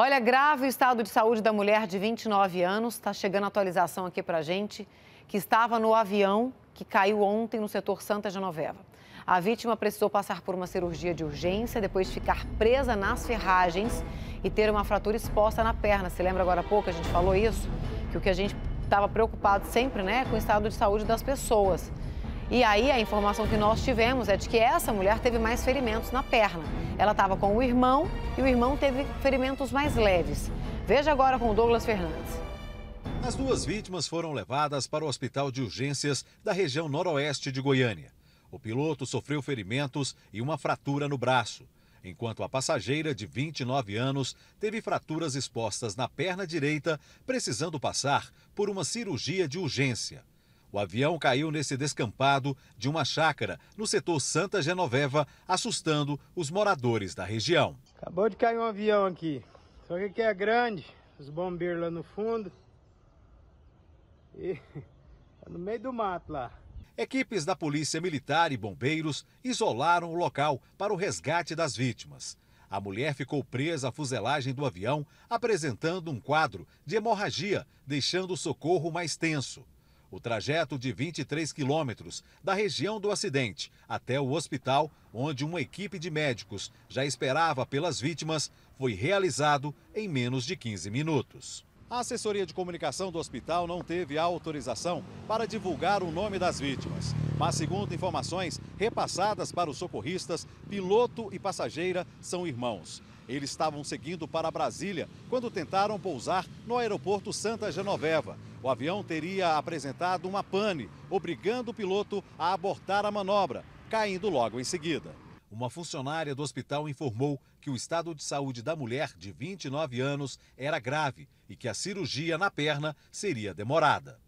Olha, grave o estado de saúde da mulher de 29 anos. Está chegando a atualização aqui para gente, que estava no avião que caiu ontem no setor Santa Genoveva. A vítima precisou passar por uma cirurgia de urgência, depois de ficar presa nas ferragens e ter uma fratura exposta na perna. Se lembra agora há pouco a gente falou isso? Que o que a gente estava preocupado sempre, né, com o estado de saúde das pessoas. E aí a informação que nós tivemos é de que essa mulher teve mais ferimentos na perna. Ela estava com o irmão e o irmão teve ferimentos mais leves. Veja agora com o Douglas Fernandes. As duas vítimas foram levadas para o hospital de urgências da região noroeste de Goiânia. O piloto sofreu ferimentos e uma fratura no braço, enquanto a passageira de 29 anos teve fraturas expostas na perna direita, precisando passar por uma cirurgia de urgência. O avião caiu nesse descampado de uma chácara no setor Santa Genoveva, assustando os moradores da região. Acabou de cair um avião aqui. Só que aqui é grande, os bombeiros lá no fundo. E tá no meio do mato lá. Equipes da Polícia Militar e bombeiros isolaram o local para o resgate das vítimas. A mulher ficou presa à fuselagem do avião, apresentando um quadro de hemorragia, deixando o socorro mais tenso. O trajeto de 23 quilômetros da região do acidente até o hospital, onde uma equipe de médicos já esperava pelas vítimas, foi realizado em menos de 15 minutos. A assessoria de comunicação do hospital não teve autorização para divulgar o nome das vítimas. Mas, segundo informações repassadas para os socorristas, piloto e passageira são irmãos. Eles estavam seguindo para Brasília quando tentaram pousar no aeroporto Santa Genoveva o avião teria apresentado uma pane, obrigando o piloto a abortar a manobra, caindo logo em seguida. Uma funcionária do hospital informou que o estado de saúde da mulher, de 29 anos, era grave e que a cirurgia na perna seria demorada.